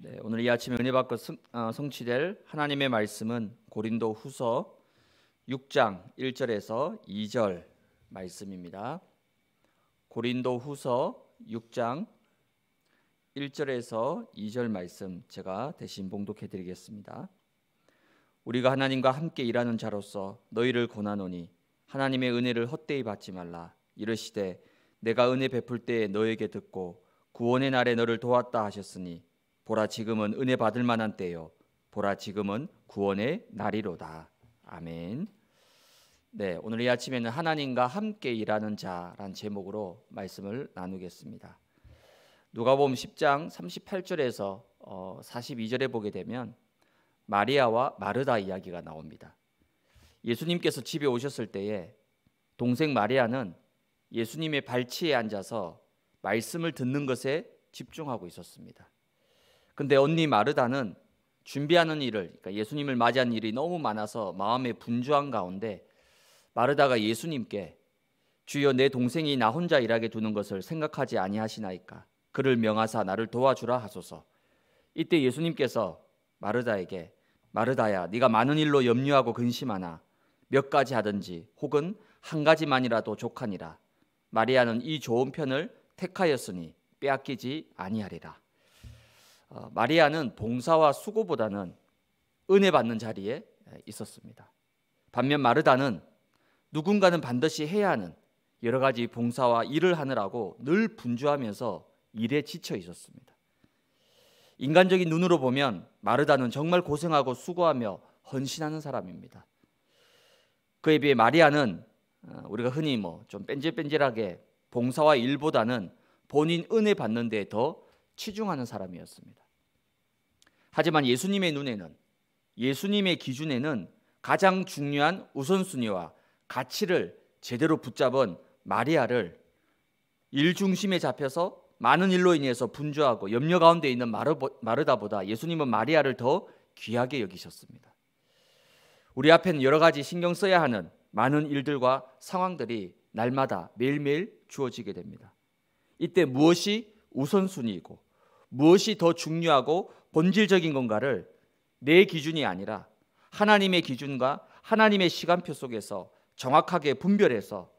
네, 오늘 이 아침에 은혜 받고 성, 어, 성취될 하나님의 말씀은 고린도 후서 6장 1절에서 2절 말씀입니다. 고린도 후서 6장 1절에서 2절 말씀 제가 대신 봉독해 드리겠습니다. 우리가 하나님과 함께 일하는 자로서 너희를 권하노니 하나님의 은혜를 헛되이 받지 말라 이르시되 내가 은혜 베풀 때에 너에게 듣고 구원의 날에 너를 도왔다 하셨으니 보라 지금은 은혜 받을 만한 때요. 보라 지금은 구원의 날이로다. 아멘. 네, 오늘 이 아침에는 하나님과 함께 일하는 자란 제목으로 말씀을 나누겠습니다. 누가복음 10장 38절에서 42절에 어, 보게 되면 마리아와 마르다 이야기가 나옵니다. 예수님께서 집에 오셨을 때에 동생 마리아는 예수님의 발치에 앉아서 말씀을 듣는 것에 집중하고 있었습니다. 근데 언니 마르다는 준비하는 일을 그러니까 예수님을 맞이한 일이 너무 많아서 마음에 분주한 가운데 마르다가 예수님께 주여 내 동생이 나 혼자 일하게 두는 것을 생각하지 아니하시나이까 그를 명하사 나를 도와주라 하소서. 이때 예수님께서 마르다에게 마르다야 네가 많은 일로 염려하고 근심하나 몇 가지 하든지 혹은 한 가지만이라도 족하니라 마리아는 이 좋은 편을 택하였으니 빼앗기지 아니하리라. 어, 마리아는 봉사와 수고보다는 은혜 받는 자리에 있었습니다. 반면 마르다는 누군가는 반드시 해야 하는 여러 가지 봉사와 일을 하느라고 늘 분주하면서 일에 지쳐 있었습니다. 인간적인 눈으로 보면 마르다는 정말 고생하고 수고하며 헌신하는 사람입니다. 그에 비해 마리아는 어, 우리가 흔히 뭐 좀 뺀질뺀질하게 봉사와 일보다는 본인 은혜 받는 데더 치중하는 사람이었습니다. 하지만 예수님의 눈에는 예수님의 기준에는 가장 중요한 우선순위와 가치를 제대로 붙잡은 마리아를 일 중심에 잡혀서 많은 일로 인해서 분주하고 염려 가운데 있는 마르다보다 예수님은 마리아를 더 귀하게 여기셨습니다. 우리 앞에는 여러 가지 신경 써야 하는 많은 일들과 상황들이 날마다 매일매일 주어지게 됩니다. 이때 무엇이 우선순위이고 무엇이 더 중요하고 본질적인 건가를 내 기준이 아니라 하나님의 기준과 하나님의 시간표 속에서 정확하게 분별해서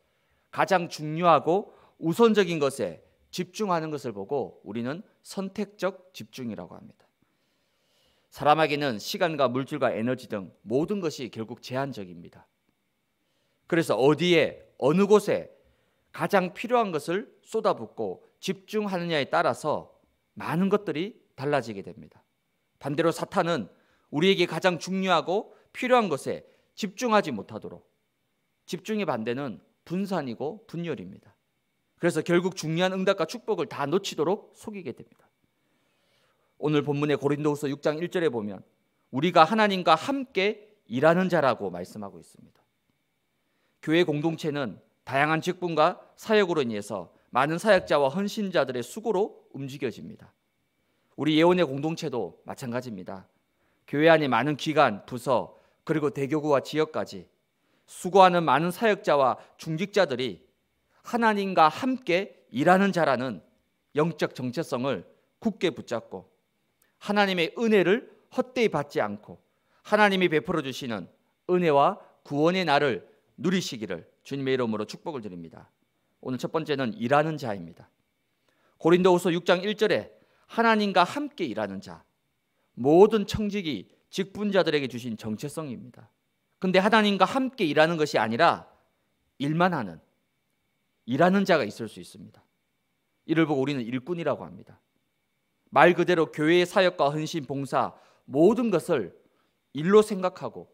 가장 중요하고 우선적인 것에 집중하는 것을 보고 우리는 선택적 집중이라고 합니다. 사람에게는 시간과 물질과 에너지 등 모든 것이 결국 제한적입니다. 그래서 어디에 어느 곳에 가장 필요한 것을 쏟아붓고 집중하느냐에 따라서 많은 것들이 달라지게 됩니다. 반대로 사탄은 우리에게 가장 중요하고 필요한 것에 집중하지 못하도록 집중의 반대는 분산이고 분열입니다. 그래서 결국 중요한 응답과 축복을 다 놓치도록 속이게 됩니다. 오늘 본문의 고린도후서 6장 1절에 보면 우리가 하나님과 함께 일하는 자라고 말씀하고 있습니다. 교회 공동체는 다양한 직분과 사역으로 인해서 많은 사역자와 헌신자들의 수고로 움직여집니다. 우리 예언의 공동체도 마찬가지입니다. 교회 안에 많은 기관, 부서, 그리고 대교구와 지역까지 수고하는 많은 사역자와 중직자들이 하나님과 함께 일하는 자라는 영적 정체성을 굳게 붙잡고 하나님의 은혜를 헛되이 받지 않고 하나님이 베풀어 주시는 은혜와 구원의 날을 누리시기를 주님의 이름으로 축복을 드립니다. 오늘 첫 번째는 일하는 자입니다. 고린도후서 6장 1절에 하나님과 함께 일하는 자 모든 청직이 직분자들에게 주신 정체성입니다. 근데 하나님과 함께 일하는 것이 아니라 일만 하는 일하는 자가 있을 수 있습니다. 이를 보고 우리는 일꾼이라고 합니다. 말 그대로 교회의 사역과 헌신 봉사 모든 것을 일로 생각하고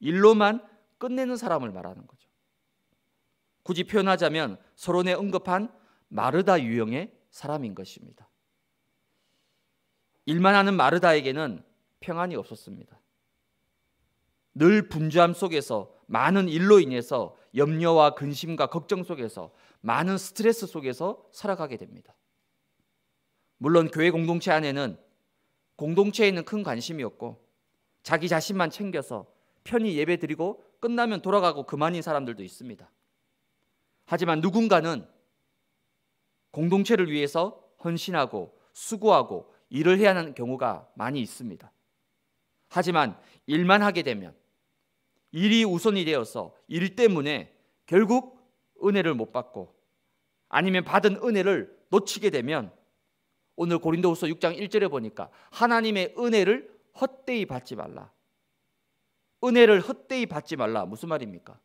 일로만 끝내는 사람을 말하는 거죠. 굳이 표현하자면 서론에 언급한 마르다 유형의 사람인 것입니다. 일만 하는 마르다에게는 평안이 없었습니다. 늘 분주함 속에서 많은 일로 인해서 염려와 근심과 걱정 속에서 많은 스트레스 속에서 살아가게 됩니다. 물론 교회 공동체 안에는 공동체에는 큰 관심이 없고 자기 자신만 챙겨서 편히 예배드리고 끝나면 돌아가고 그만인 사람들도 있습니다. 하지만 누군가는 공동체를 위해서 헌신하고 수고하고 일을 해야 하는 경우가 많이 있습니다. 하지만 일만 하게 되면 일이 우선이 되어서 일 때문에 결국 은혜를 못 받고 아니면 받은 은혜를 놓치게 되면 오늘 고린도후서 6장 1절에 보니까 하나님의 은혜를 헛되이 받지 말라. 은혜를 헛되이 받지 말라. 무슨 말입니까?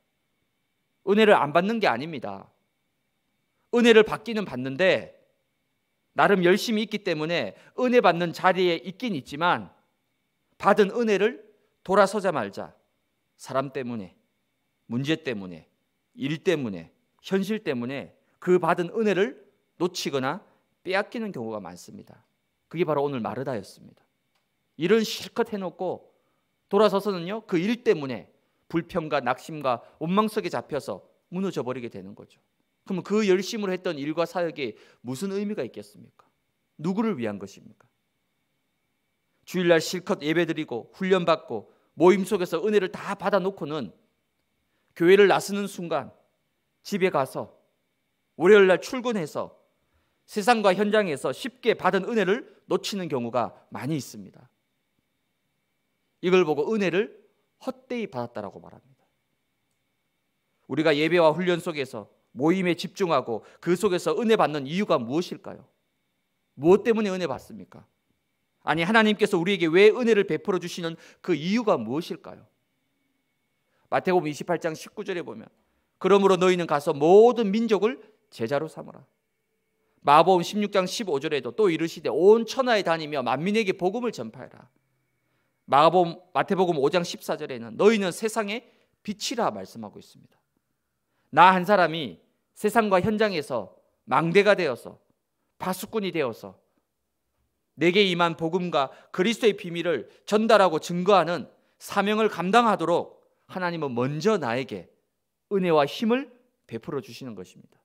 은혜를 안 받는 게 아닙니다. 은혜를 받기는 받는데 나름 열심히 있기 때문에 은혜 받는 자리에 있긴 있지만 받은 은혜를 돌아서자 말자. 사람 때문에, 문제 때문에, 일 때문에, 현실 때문에 그 받은 은혜를 놓치거나 빼앗기는 경우가 많습니다. 그게 바로 오늘 마르다였습니다. 일은 실컷 해놓고 돌아서서는요, 그 일 때문에 불평과 낙심과 원망 속에 잡혀서 무너져 버리게 되는 거죠. 그러면 그 열심으로 했던 일과 사역이 무슨 의미가 있겠습니까? 누구를 위한 것입니까? 주일날 실컷 예배드리고 훈련받고 모임 속에서 은혜를 다 받아놓고는 교회를 나서는 순간 집에 가서 월요일날 출근해서 세상과 현장에서 쉽게 받은 은혜를 놓치는 경우가 많이 있습니다. 이걸 보고 은혜를 헛되이 받았다라고 말합니다. 우리가 예배와 훈련 속에서 모임에 집중하고 그 속에서 은혜 받는 이유가 무엇일까요? 무엇 때문에 은혜 받습니까? 아니 하나님께서 우리에게 왜 은혜를 베풀어 주시는 그 이유가 무엇일까요? 마태복음 28장 19절에 보면 그러므로 너희는 가서 모든 민족을 제자로 삼으라. 마복음 16장 15절에도 또 이르시되 온 천하에 다니며 만민에게 복음을 전파해라. 마가복음 마태복음 5장 14절에는 너희는 세상의 빛이라 말씀하고 있습니다. 나 한 사람이 세상과 현장에서 망대가 되어서 파수꾼이 되어서 내게 임한 복음과 그리스도의 비밀을 전달하고 증거하는 사명을 감당하도록 하나님은 먼저 나에게 은혜와 힘을 베풀어 주시는 것입니다.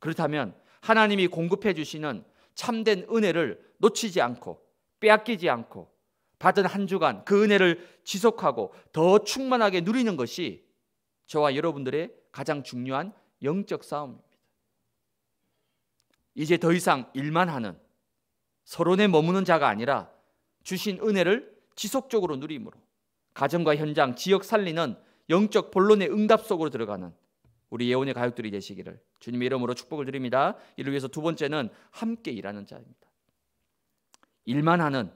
그렇다면 하나님이 공급해 주시는 참된 은혜를 놓치지 않고 빼앗기지 않고 받은 한 주간 그 은혜를 지속하고 더 충만하게 누리는 것이 저와 여러분들의 가장 중요한 영적 싸움입니다. 이제 더 이상 일만 하는 서론에 머무는 자가 아니라 주신 은혜를 지속적으로 누림으로 가정과 현장, 지역 살리는 영적 본론의 응답 속으로 들어가는 우리 예언의 가족들이 되시기를 주님 이름으로 축복을 드립니다. 이를 위해서 두 번째는 함께 일하는 자입니다. 일만 하는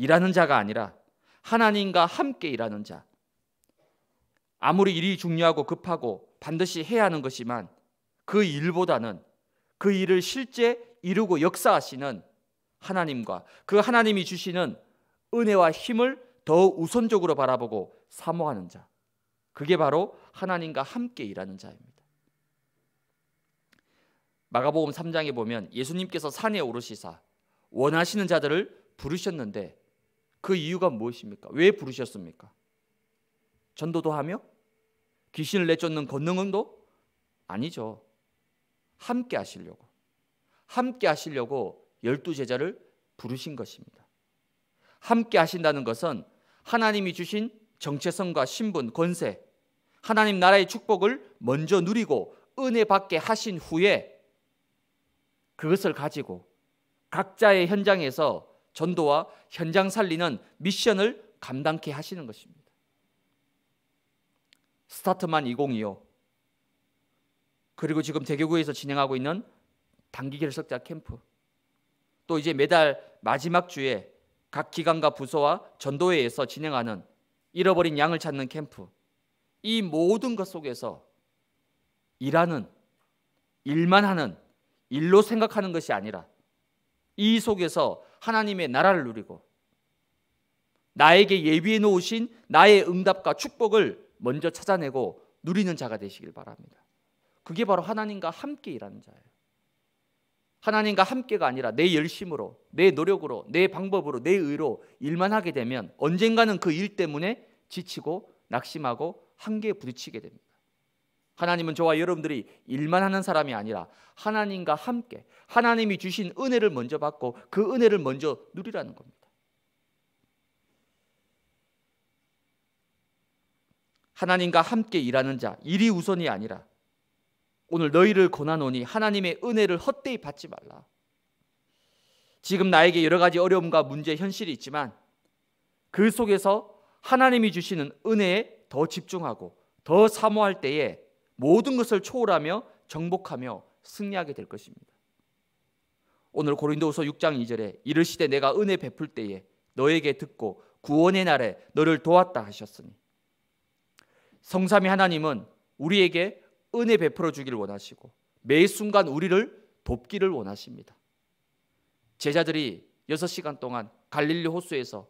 일하는 자가 아니라 하나님과 함께 일하는 자. 아무리 일이 중요하고 급하고 반드시 해야 하는 것이만 그 일보다는 그 일을 실제 이루고 역사하시는 하나님과 그 하나님이 주시는 은혜와 힘을 더 우선적으로 바라보고 사모하는 자. 그게 바로 하나님과 함께 일하는 자입니다. 마가복음 3장에 보면 예수님께서 산에 오르시사 원하시는 자들을 부르셨는데 그 이유가 무엇입니까? 왜 부르셨습니까? 전도도 하며 귀신을 내쫓는 권능도 아니죠. 함께 하시려고 함께 하시려고 열두 제자를 부르신 것입니다. 함께 하신다는 것은 하나님이 주신 정체성과 신분, 권세, 하나님 나라의 축복을 먼저 누리고 은혜 받게 하신 후에 그것을 가지고 각자의 현장에서 전도와 현장 살리는 미션을 감당케 하시는 것입니다. 스타트만 2025 그리고 지금 대교구에서 진행하고 있는 단기 결석자 캠프 또 이제 매달 마지막 주에 각 기관과 부서와 전도회에서 진행하는 잃어버린 양을 찾는 캠프 이 모든 것 속에서 일하는 일만 하는 일로 생각하는 것이 아니라 이 속에서 하나님의 나라를 누리고 나에게 예비해 놓으신 나의 응답과 축복을 먼저 찾아내고 누리는 자가 되시길 바랍니다. 그게 바로 하나님과 함께 일하는 자예요. 하나님과 함께가 아니라 내 열심으로, 내 노력으로, 내 방법으로, 내 의로 일만 하게 되면 언젠가는 그 일 때문에 지치고 낙심하고 한계에 부딪히게 됩니다. 하나님은 저와 여러분들이 일만 하는 사람이 아니라 하나님과 함께 하나님이 주신 은혜를 먼저 받고 그 은혜를 먼저 누리라는 겁니다. 하나님과 함께 일하는 자 일이 우선이 아니라 오늘 너희를 권하노니 하나님의 은혜를 헛되이 받지 말라. 지금 나에게 여러 가지 어려움과 문제 현실이 있지만 그 속에서 하나님이 주시는 은혜에 더 집중하고 더 사모할 때에 모든 것을 초월하며 정복하며 승리하게 될 것입니다. 오늘 고린도후서 6장 2절에 이르시되 내가 은혜 베풀 때에 너에게 듣고 구원의 날에 너를 도왔다 하셨으니 성삼위 하나님은 우리에게 은혜 베풀어 주길 원하시고 매 순간 우리를 돕기를 원하십니다. 제자들이 6시간 동안 갈릴리 호수에서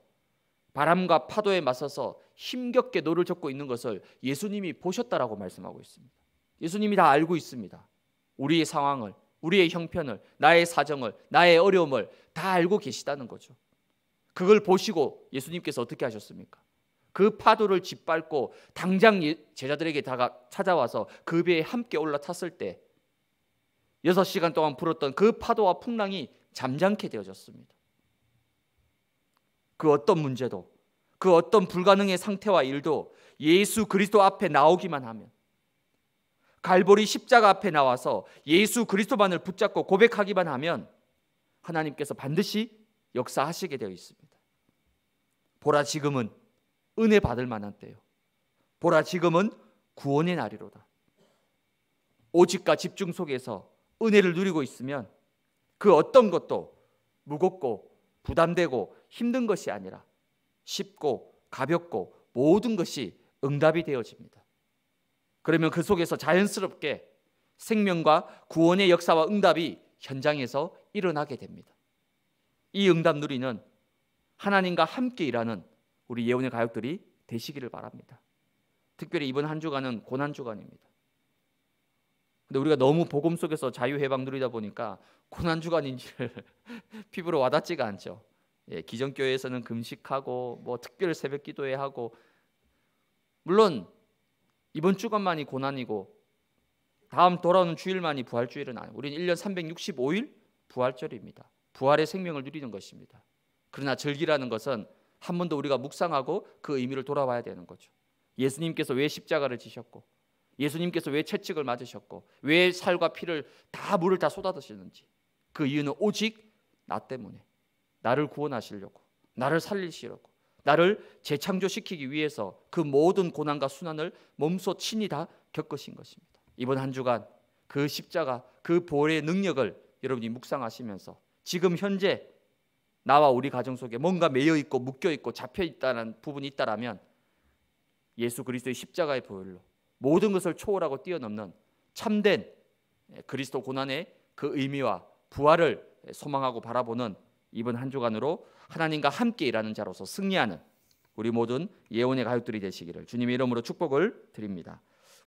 바람과 파도에 맞서서 힘겹게 노를 젓고 있는 것을 예수님이 보셨다라고 말씀하고 있습니다. 예수님이 다 알고 있습니다. 우리의 상황을, 우리의 형편을, 나의 사정을, 나의 어려움을 다 알고 계시다는 거죠. 그걸 보시고 예수님께서 어떻게 하셨습니까? 그 파도를 짓밟고 당장 예, 제자들에게 다가 찾아와서 그 배에 함께 올라탔을 때 6시간 동안 불었던 그 파도와 풍랑이 잠잠케 되어졌습니다. 그 어떤 문제도 그 어떤 불가능의 상태와 일도 예수 그리스도 앞에 나오기만 하면 갈보리 십자가 앞에 나와서 예수 그리스도만을 붙잡고 고백하기만 하면 하나님께서 반드시 역사하시게 되어 있습니다. 보라 지금은 은혜 받을 만한 때요. 보라 지금은 구원의 날이로다. 오직과 집중 속에서 은혜를 누리고 있으면 그 어떤 것도 무겁고 부담되고 힘든 것이 아니라 쉽고 가볍고 모든 것이 응답이 되어집니다. 그러면 그 속에서 자연스럽게 생명과 구원의 역사와 응답이 현장에서 일어나게 됩니다. 이 응답 누리는 하나님과 함께 일하는 우리 예언의 가족들이 되시기를 바랍니다. 특별히 이번 한 주간은 고난 주간입니다. 근데 우리가 너무 복음 속에서 자유 해방 누리다 보니까 고난 주간인지를 피부로 와닿지가 않죠. 예, 기존 교회에서는 금식하고 뭐 특별 새벽 기도회 하고 물론 이번 주간만이 고난이고 다음 돌아오는 주일만이 부활주일은 아니에요. 우리는 1년 365일 부활절입니다. 부활의 생명을 누리는 것입니다. 그러나 절기라는 것은 한번더 우리가 묵상하고 그 의미를 돌아봐야 되는 거죠. 예수님께서 왜 십자가를 지셨고 예수님께서 왜 채찍을 맞으셨고 왜 살과 피를 다 물을 다 쏟아드시는지 그 이유는 오직 나 때문에 나를 구원하시려고 나를 살리시려고 나를 재창조시키기 위해서 그 모든 고난과 수난을 몸소 친히 다 겪으신 것입니다. 이번 한 주간 그 십자가 그 보혈의 능력을 여러분이 묵상하시면서 지금 현재 나와 우리 가정 속에 뭔가 매여 있고 묶여 있고 잡혀 있다는 부분이 있다라면 예수 그리스도의 십자가의 보혈로 모든 것을 초월하고 뛰어넘는 참된 그리스도 고난의 그 의미와 부활을 소망하고 바라보는 이번 한 주간으로 하나님과 함께 일하는 자로서 승리하는 우리 모든 예언의 가족들이 되시기를 주님의 이름으로 축복을 드립니다.